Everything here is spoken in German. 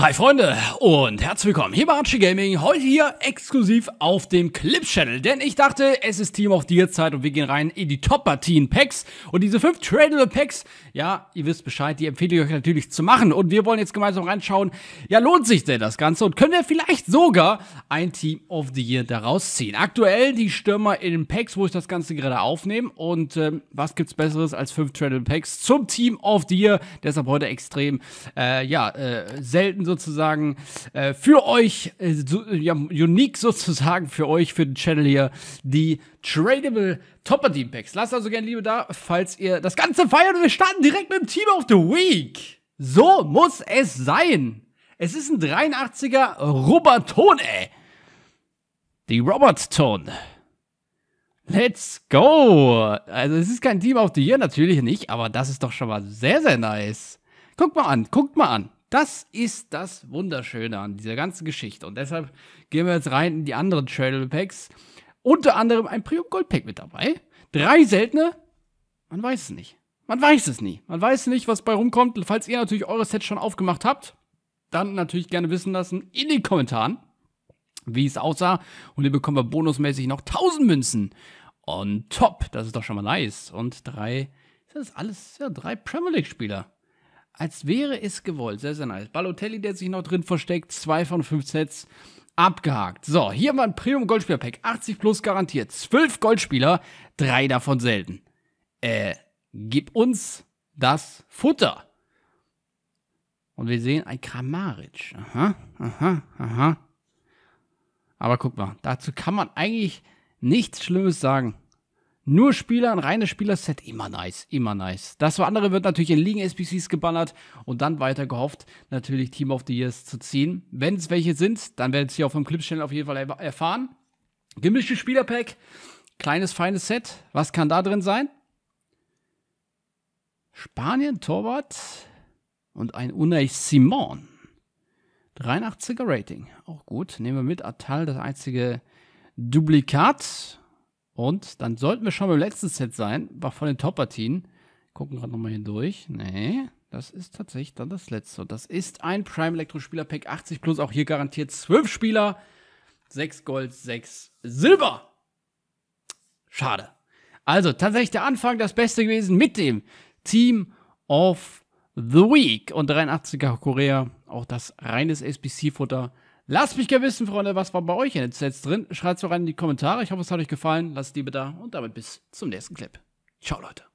Hi Freunde und herzlich willkommen hier bei Archie Gaming, heute hier exklusiv auf dem Clips Channel, denn ich dachte, es ist Team of the Year Zeit und wir gehen rein in die Top-Partien Packs und diese fünf Tradable Packs, ja, ihr wisst Bescheid, die empfehle ich euch natürlich zu machen und wir wollen jetzt gemeinsam reinschauen, ja, lohnt sich denn das Ganze und können wir vielleicht sogar ein Team of the Year daraus ziehen. Aktuell die Stürmer in den Packs, wo ich das Ganze gerade aufnehme und ähm, was gibt's besseres als fünf Tradable Packs zum Team of the Year, deshalb heute extrem, äh, ja, äh, selten sozusagen äh, für euch, äh, so, äh, ja, unique sozusagen für euch, für den Channel hier, die Tradable Topper Team Packs. Lasst also gerne Liebe da, falls ihr das Ganze feiert und wir starten direkt mit dem Team of the Week. So muss es sein. Es ist ein 83er Robert Ton, ey. Die Robert Ton. Let's go! Also es ist kein Team of the Year, natürlich nicht, aber das ist doch schon mal sehr, sehr nice. Guckt mal an, guckt mal an. Das ist das Wunderschöne an dieser ganzen Geschichte. Und deshalb gehen wir jetzt rein in die anderen Trail Packs. Unter anderem ein Premium Gold Pack mit dabei. Drei seltene. Man weiß es nicht. Man weiß es nie. Man weiß nicht, was bei rumkommt. Falls ihr natürlich eure Sets schon aufgemacht habt, dann natürlich gerne wissen lassen in den Kommentaren, wie es aussah. Und ihr bekommt bonusmäßig noch 1000 Münzen on top. Das ist doch schon mal nice. Und drei, das ist alles, ja, drei Premier League Spieler als wäre es gewollt. Sehr, sehr nice. Balotelli, der sich noch drin versteckt, zwei von fünf Sets abgehakt. So, hier mal ein Premium Goldspieler Pack, 80 plus garantiert, zwölf Goldspieler, drei davon selten. Äh, gib uns das Futter. Und wir sehen ein Kramaric. Aha, aha, aha. Aber guck mal, dazu kann man eigentlich nichts Schlimmes sagen. Nur Spieler, ein reines Spielerset, immer nice, immer nice. Das für andere wird natürlich in Ligen SPCs gebannert und dann weiter gehofft, natürlich Team of the Years zu ziehen. Wenn es welche sind, dann werdet ihr auf dem Clips-Channel auf jeden Fall er erfahren. Gemischtes Spielerpack, kleines, feines Set. Was kann da drin sein? Spanien, Torwart und ein Unai Simon. 83er Rating, auch gut. Nehmen wir mit, Atal, das einzige Duplikat. Und dann sollten wir schon beim letzten Set sein, war von den Top-Partien. Gucken gerade nochmal hier durch. Nee, das ist tatsächlich dann das letzte. Das ist ein Prime Electro Spieler Pack 80 plus, auch hier garantiert 12 Spieler, 6 Gold, 6 Silber. Schade. Also tatsächlich der Anfang das Beste gewesen mit dem Team of the Week und 83er Korea, auch das reines SBC-Futter. Lasst mich gerne wissen, Freunde, was war bei euch in den Sets drin? Schreibt es doch rein in die Kommentare. Ich hoffe, es hat euch gefallen. Lasst Liebe da und damit bis zum nächsten Clip. Ciao, Leute.